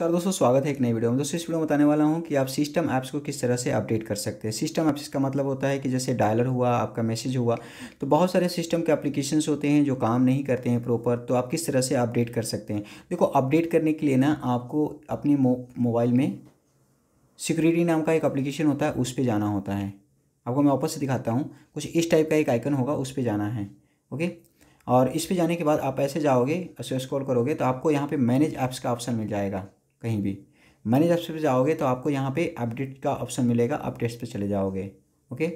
नमस्कार दोस्तों स्वागत है एक नई वीडियो में दोस्तों इस वीडियो में बताने वाला हूं कि आप सिस्टम ऐप्स को किस तरह से अपडेट कर सकते हैं सिस्टम ऐप्स का मतलब होता है कि जैसे डायलर हुआ आपका मैसेज हुआ तो बहुत सारे सिस्टम के एप्लीकेशंस होते हैं जो काम नहीं करते हैं प्रॉपर तो आप किस तरह से अपडेट कर सकते हैं देखो अपडेट करने के लिए ना आपको अपने मोबाइल में सिक्योरिटी नाम का एक अप्लीकेशन होता है उस पर जाना होता है आपको मैं वापस से दिखाता हूँ कुछ इस टाइप का एक आइकन होगा उस पर जाना है ओके और इस पे जाने के बाद आप ऐसे जाओगे स्क्रॉल करोगे तो आपको यहाँ पे मैनेज ऐप्स का ऑप्शन मिल जाएगा कहीं भी मैनेज पे जाओगे तो आपको यहाँ पे अपडेट का ऑप्शन मिलेगा अपडेट्स पे चले जाओगे ओके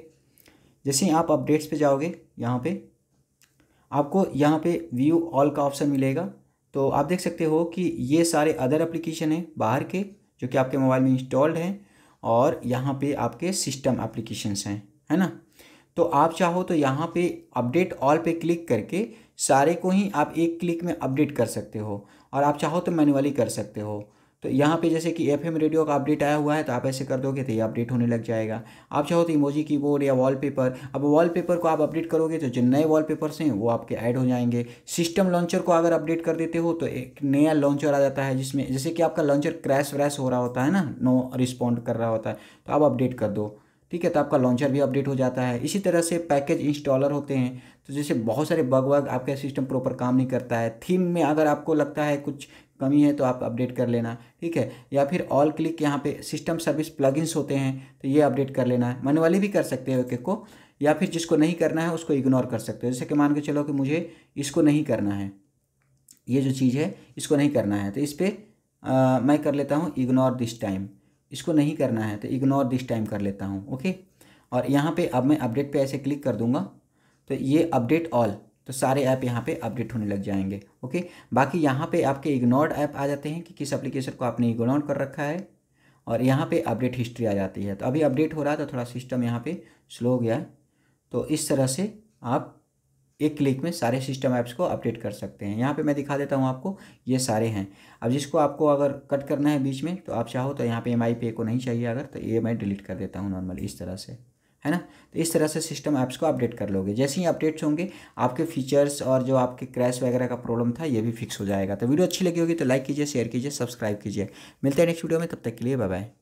जैसे ही आप अपडेट्स पे जाओगे यहाँ पे आपको यहाँ पे व्यू ऑल का ऑप्शन मिलेगा तो आप देख सकते हो कि ये सारे अदर एप्लीकेशन हैं बाहर के जो कि आपके मोबाइल में इंस्टॉल्ड हैं और यहाँ पे आपके सिस्टम एप्लीकेशंस हैं है ना तो आप चाहो तो यहाँ पे अपडेट ऑल पे क्लिक करके सारे को ही आप एक क्लिक में अपडेट कर सकते हो और आप चाहो तो मैनुअली कर सकते हो तो यहाँ पे जैसे कि एफएम रेडियो का अपडेट आया हुआ है तो आप ऐसे कर दोगे तो ये अपडेट होने लग जाएगा आप चाहो तो इमोजी कीबोर्ड या वॉलपेपर अब वॉलपेपर को आप अपडेट करोगे तो जो नए वॉलपेपर्स हैं वो आपके ऐड हो जाएंगे सिस्टम लॉन्चर को अगर अपडेट कर देते हो तो एक नया लॉन्चर आ जाता है जिसमें जैसे कि आपका लॉन्चर क्रैश व्रैश हो रहा होता है ना नो रिस्पॉन्ड कर रहा होता है तो आप अपडेट कर दो ठीक है तो आपका लॉन्चर भी अपडेट हो जाता है इसी तरह से पैकेज इंस्टॉलर होते हैं तो जैसे बहुत सारे बग वग आपका सिस्टम प्रॉपर काम नहीं करता है थीम में अगर आपको लगता है कुछ कमी है तो आप अपडेट कर लेना ठीक है या फिर ऑल क्लिक यहाँ पे सिस्टम सर्विस प्लगइन्स होते हैं तो ये अपडेट कर लेना है वाली भी कर सकते हैं को या फिर जिसको नहीं करना है उसको इग्नोर कर सकते हो जैसे कि मान के चलो कि मुझे इसको नहीं करना है ये जो चीज़ है इसको नहीं करना है तो इस पर मैं कर लेता हूँ इग्नोर दिस टाइम इसको नहीं करना है तो इग्नोर दिस टाइम कर लेता हूँ ओके और यहाँ पे अब मैं अपडेट पे ऐसे क्लिक कर दूँगा तो ये अपडेट ऑल तो सारे ऐप यहाँ पे अपडेट होने लग जाएंगे ओके बाकी यहाँ पे आपके इग्नोर्ड ऐप आ जाते हैं कि किस एप्लीकेशन को आपने इग्नोर कर रखा है और यहाँ पे अपडेट हिस्ट्री आ जाती है तो अभी अपडेट हो रहा था तो थोड़ा सिस्टम यहाँ पे स्लो हो गया है तो इस तरह से आप एक क्लिक में सारे सिस्टम ऐप्स को अपडेट कर सकते हैं यहाँ पे मैं दिखा देता हूँ आपको ये सारे हैं अब जिसको आपको अगर कट करना है बीच में तो आप चाहो तो यहाँ पे एम पे को नहीं चाहिए अगर तो ये मैं डिलीट कर देता हूँ नॉर्मल इस तरह से है ना तो इस तरह से सिस्टम ऐप्स को अपडेट कर लोगे जैसे ही अपडेट्स होंगे आपके फीचर्स और जो आपके क्रैश वगैरह का प्रॉब्लम था ये भी फिक्स हो जाएगा तो वीडियो अच्छी लगी होगी तो लाइक कीजिए शेयर कीजिए सब्सक्राइब कीजिए मिलते हैं नेक्स्ट वीडियो में तब तक के लिए बाय बाय